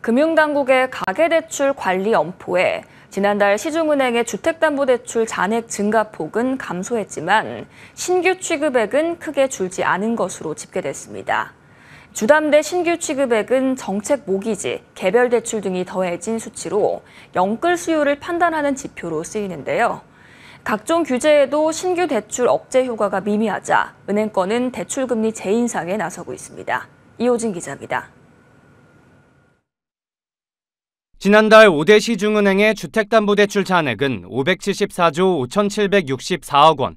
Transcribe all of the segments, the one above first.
금융당국의 가계대출 관리 엄포에 지난달 시중은행의 주택담보대출 잔액 증가폭은 감소했지만 신규 취급액은 크게 줄지 않은 것으로 집계됐습니다. 주담대 신규 취급액은 정책 모기지, 개별 대출 등이 더해진 수치로 영끌 수요를 판단하는 지표로 쓰이는데요. 각종 규제에도 신규 대출 억제 효과가 미미하자 은행권은 대출금리 재인상에 나서고 있습니다. 이호진 기자입니다. 지난달 오대 시중은행의 주택담보대출 잔액은 574조 5,764억 원,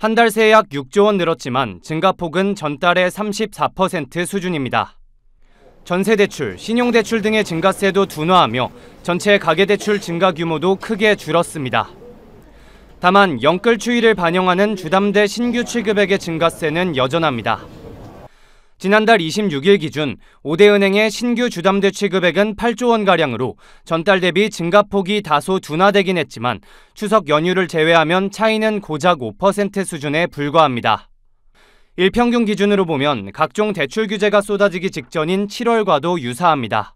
한 달 새 약 6조 원 늘었지만 증가폭은 전달의 34% 수준입니다. 전세대출, 신용대출 등의 증가세도 둔화하며 전체 가계대출 증가 규모도 크게 줄었습니다. 다만 영끌 추이를 반영하는 주담대 신규 취급액의 증가세는 여전합니다. 지난달 26일 기준 5대 은행의 신규 주담대 취급액은 8조 원가량으로 전달 대비 증가폭이 다소 둔화되긴 했지만 추석 연휴를 제외하면 차이는 고작 5% 수준에 불과합니다. 일평균 기준으로 보면 각종 대출 규제가 쏟아지기 직전인 7월과도 유사합니다.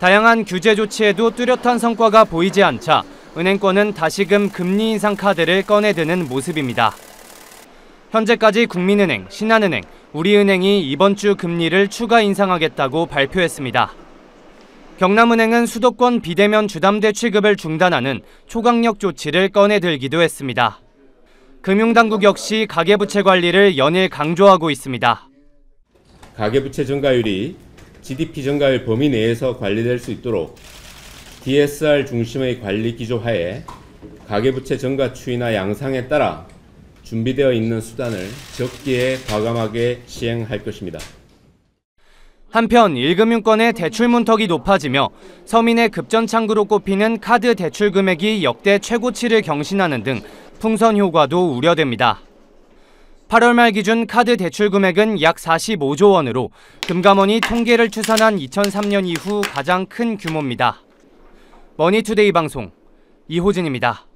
다양한 규제 조치에도 뚜렷한 성과가 보이지 않자 은행권은 다시금 금리 인상 카드를 꺼내드는 모습입니다. 현재까지 국민은행, 신한은행, 우리은행이 이번 주 금리를 추가 인상하겠다고 발표했습니다. 경남은행은 수도권 비대면 주담대 취급을 중단하는 초강력 조치를 꺼내들기도 했습니다. 금융당국 역시 가계부채 관리를 연일 강조하고 있습니다. 가계부채 증가율이 GDP 증가율 범위 내에서 관리될 수 있도록 DSR 중심의 관리 기조 하에 가계부채 증가 추이나 양상에 따라 준비되어 있는 수단을 적기에 과감하게 시행할 것입니다. 한편 1금융권의 대출 문턱이 높아지며 서민의 급전창구로 꼽히는 카드 대출 금액이 역대 최고치를 경신하는 등 풍선 효과도 우려됩니다. 8월 말 기준 카드 대출 금액은 약 45조 원으로 금감원이 통계를 추산한 2003년 이후 가장 큰 규모입니다. 머니투데이 방송 이호진입니다.